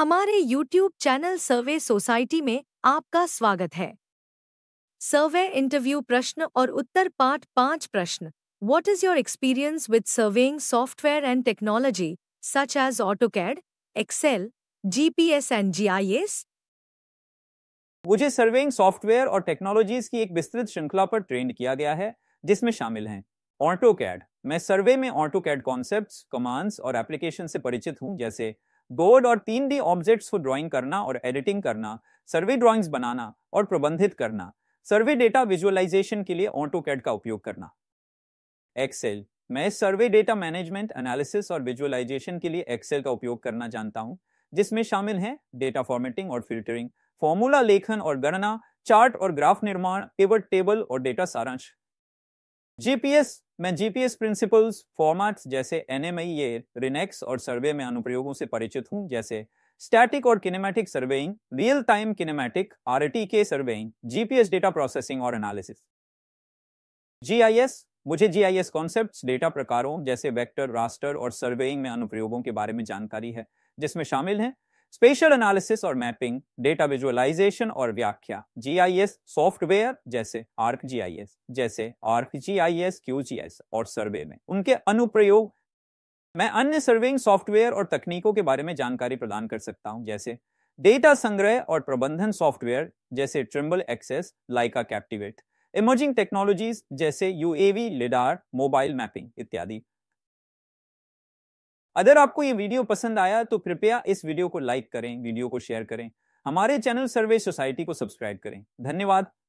हमारे YouTube channel survey society में आपका स्वागत है सर्वे इंटरव्यू प्रश्न और उत्तर पाठ पांच प्रश्न What is software experience with surveying software and technology, such as AutoCAD, Excel, GPS and GIS? मुझे सर्वेइंग सॉफ्टवेयर और टेक्नोलॉजीज की एक विस्तृत श्रृंखला पर ट्रेंड किया गया है जिसमें शामिल हैं ऑटो कैड मैं सर्वे में ऑटो कैड कॉन्सेप्ट कमांड्स और एप्लीकेशन से परिचित हूं जैसे बोर्ड और तीन डी ऑब्जेक्ट्स को ड्राइंग करना और एडिटिंग करना सर्वे ड्राइंग्स बनाना और प्रबंधित करना सर्वे डेटा विजुअलाइजेशन के लिए ऑटो कैड का उपयोग करना एक्सेल मैं सर्वे डेटा मैनेजमेंट एनालिसिस और विजुअलाइजेशन के लिए एक्सेल का उपयोग करना जानता हूं जिसमें शामिल है डेटा फॉर्मेटिंग और फिल्टरिंग फॉर्मूला लेखन और गणना चार्ट और ग्राफ निर्माण पिवट टेबल और डेटा सारांश जीपीएस मैं जीपीएस प्रिंसिपल्स फॉर्मेट्स जैसे एनएमआई ये रिनेक्स और सर्वे में अनुप्रयोगों से परिचित हूं जैसे स्टैटिक और kinematic surveying real time kinematic RTK surveying GPS data processing और एनालिसिस जीआईएस मुझे जीआईएस कॉन्सेप्ट्स डेटा प्रकारों जैसे वेक्टर रास्टर और सर्वेइंग में अनुप्रयोगों के बारे में जानकारी है जिसमें शामिल हैं स्पेशल एनालिसिस और मैपिंग डेटा विजुअलाइजेशन और व्याख्या जीआईएस सॉफ्टवेयर जैसे आर्क जीआईएस जैसे आर्क जीआईएस क्यूजीएस और सर्वे में उनके अनुप्रयोग मैं अन्य सर्वेइंग सॉफ्टवेयर और तकनीकों के बारे में जानकारी प्रदान कर सकता हूं जैसे डेटा संग्रह और प्रबंधन सॉफ्टवेयर जैसे Trimble access Leica captivate emerging technologies जैसे यूएवी लिडार मोबाइल मैपिंग इत्यादि अगर आपको ये वीडियो पसंद आया तो कृपया इस वीडियो को लाइक करें वीडियो को शेयर करें हमारे चैनल सर्वे सोसाइटी को सब्सक्राइब करें धन्यवाद